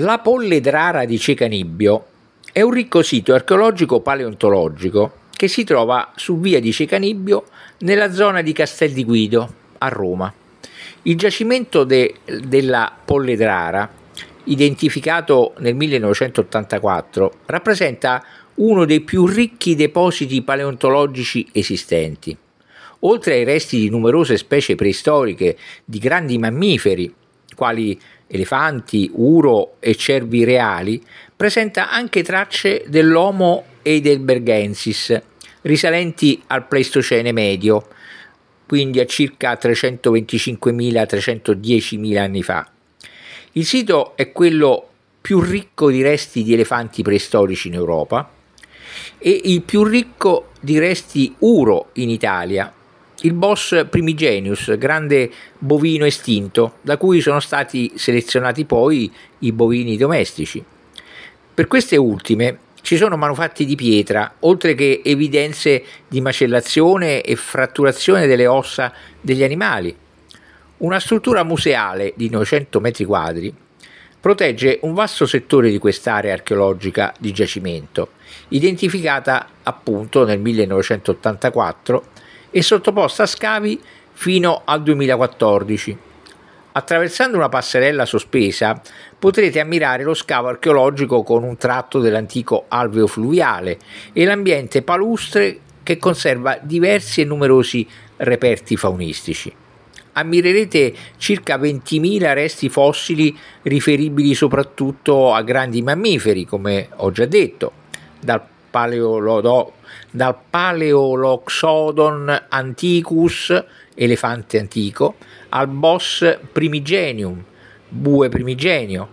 La Polledrara di Cecanibbio è un ricco sito archeologico paleontologico che si trova su via di Cecanibbio nella zona di Castel di Guido a Roma. Il giacimento de, della Polledrara, identificato nel 1984, rappresenta uno dei più ricchi depositi paleontologici esistenti. Oltre ai resti di numerose specie preistoriche, di grandi mammiferi, quali elefanti, uro e cervi reali, presenta anche tracce dell'Homo e del Bergensis, risalenti al Pleistocene medio, quindi a circa 325.000-310.000 anni fa. Il sito è quello più ricco di resti di elefanti preistorici in Europa e il più ricco di resti uro in Italia, il boss Primigenius, grande bovino estinto, da cui sono stati selezionati poi i bovini domestici. Per queste ultime ci sono manufatti di pietra, oltre che evidenze di macellazione e fratturazione delle ossa degli animali. Una struttura museale di 900 metri quadri protegge un vasto settore di quest'area archeologica di giacimento, identificata appunto nel 1984 e sottoposta a scavi fino al 2014. Attraversando una passerella sospesa potrete ammirare lo scavo archeologico con un tratto dell'antico alveo fluviale e l'ambiente palustre che conserva diversi e numerosi reperti faunistici. Ammirerete circa 20.000 resti fossili riferibili soprattutto a grandi mammiferi, come ho già detto, dal paleolodo, dal Paleoloxodon anticus, elefante antico, al Bos primigenium, bue primigenio,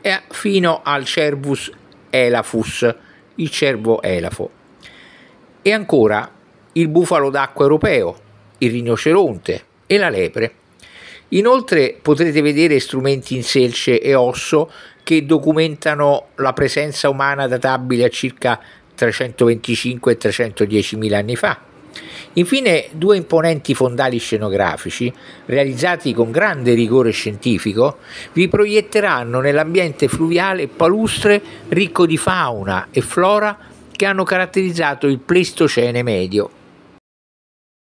e fino al Cervus elafus, il cervo elafo. E ancora il bufalo d'acqua europeo, il rinoceronte e la lepre. Inoltre potrete vedere strumenti in selce e osso che documentano la presenza umana databile a circa 325 e 310 mila anni fa. Infine due imponenti fondali scenografici, realizzati con grande rigore scientifico, vi proietteranno nell'ambiente fluviale palustre ricco di fauna e flora che hanno caratterizzato il Pleistocene medio